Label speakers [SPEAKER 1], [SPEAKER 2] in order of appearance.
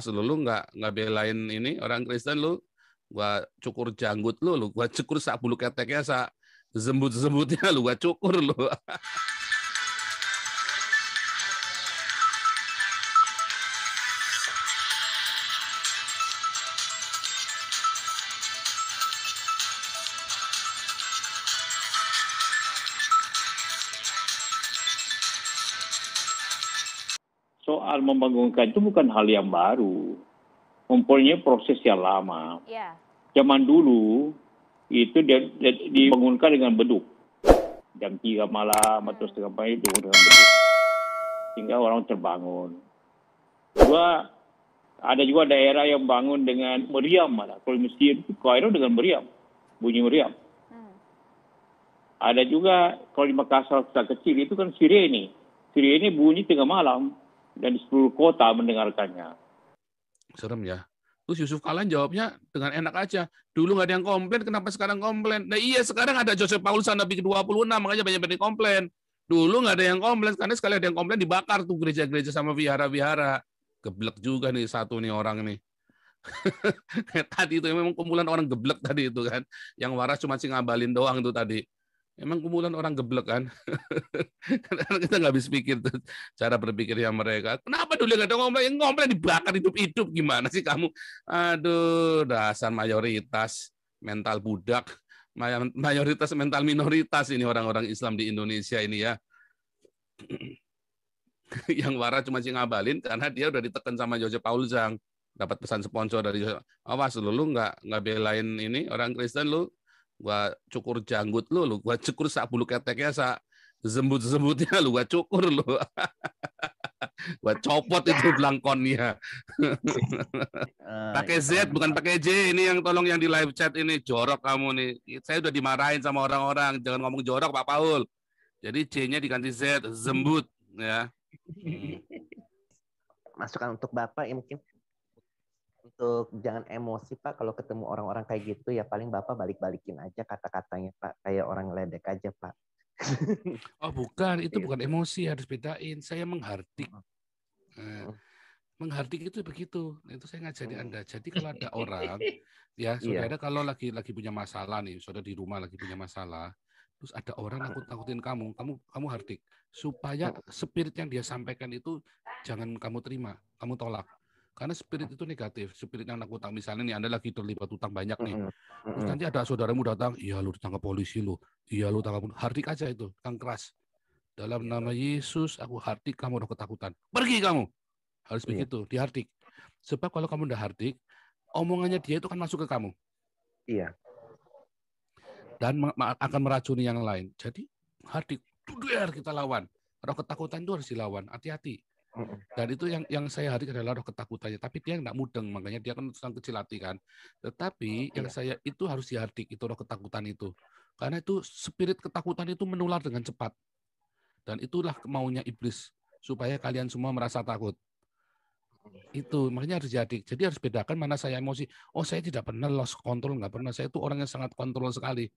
[SPEAKER 1] keras lu lu nggak nggak belain ini orang Kristen lu gua cukur janggut lu lu gua cukur sak bulu keteknya sak zembut-zembutnya lu gua cukur lu
[SPEAKER 2] soal membangunkan itu bukan hal yang baru. Mempunyai proses yang lama. Yeah. Zaman dulu itu dia, dia, dibangunkan dengan beduk. Jam 3 malam atau setengah pagi itu dengan beduk. Sehingga orang terbangun. Dua, ada juga daerah yang bangun dengan meriam malah. Kalau Mesir, cairo dengan meriam. Bunyi meriam. Hmm. Ada juga kalau di Makassar kota kecil itu kan sirene. Sirene bunyi tengah malam dan di seluruh kota mendengarkannya. Serem ya.
[SPEAKER 1] Terus Yusuf Kalan jawabnya dengan enak aja. Dulu nggak ada yang komplain, kenapa sekarang komplain? Nah iya, sekarang ada Joseph Paulus Nabi ke-26, makanya banyak-banyak komplain. Dulu nggak ada yang komplain, karena sekali ada yang komplain dibakar tuh gereja-gereja sama vihara-vihara. Geblek juga nih satu nih orang nih. tadi itu memang kumpulan orang geblek tadi itu kan. Yang waras cuma sih ngabalin doang tuh tadi. Emang kumpulan orang geblek kan? Karena kita nggak habis pikir tuh cara yang mereka. Kenapa dulu nggak ada ngomel? Yang ngomel dibakar hidup-hidup gimana sih kamu? Aduh, dasar mayoritas mental budak, mayoritas mental minoritas ini orang-orang Islam di Indonesia ini ya. yang wara cuma sih ngabalin karena dia udah ditekan sama Jojo Paul Zhang dapat pesan sponsor dari awas lu lu nggak nggak belain ini orang Kristen lu gua cukur janggut lu lu gua cukur sak bulu keteknya sak zembut-zembutnya lu gua cukur lu gua copot itu ya. belangkonnya ah, pakai Z bukan pakai J ini yang tolong yang di live chat ini jorok kamu nih saya udah dimarahin sama orang-orang jangan ngomong jorok Pak Paul jadi C-nya diganti Z zembut ya
[SPEAKER 2] masukan untuk Bapak ya mungkin untuk jangan emosi Pak kalau ketemu orang-orang kayak gitu ya paling Bapak balik-balikin aja kata-katanya Pak kayak orang ledek aja Pak.
[SPEAKER 1] Oh bukan, itu iya. bukan emosi harus bedain. Saya menghardik. Nah, menghardik itu begitu. Nah, itu saya ngajari hmm. Anda. Jadi kalau ada orang ya iya. Saudara yeah. kalau lagi lagi punya masalah nih, Saudara di rumah lagi punya masalah, terus ada orang aku takutin kamu, kamu kamu hardik supaya spirit yang dia sampaikan itu jangan kamu terima, kamu tolak. Karena spirit itu negatif, spirit yang anak utang misalnya nih Anda lagi terlibat utang banyak nih. Mm-hmm. Terus mm-hmm. nanti ada saudaramu datang, "Iya lu ditangkap polisi lu. Iya lu tangkap." Hardik aja itu, kang keras. Dalam iya. nama Yesus aku hardik kamu roh ketakutan. Pergi kamu. Harus iya. begitu, dihardik. Sebab kalau kamu udah hardik, omongannya dia itu kan masuk ke kamu. Iya. Dan akan meracuni yang lain. Jadi hardik, duder kita lawan. Roh ketakutan itu harus dilawan. Hati-hati. Dan itu yang yang saya hari adalah roh ketakutannya. Tapi dia nggak mudeng, makanya dia kan sedang kecil hati kan. Tetapi oh, yang iya. saya itu harus dihardik itu roh ketakutan itu. Karena itu spirit ketakutan itu menular dengan cepat. Dan itulah maunya iblis supaya kalian semua merasa takut. Itu makanya harus jadi. Jadi harus bedakan mana saya emosi. Oh saya tidak pernah lost control, nggak pernah. Saya itu orang yang sangat kontrol
[SPEAKER 2] sekali.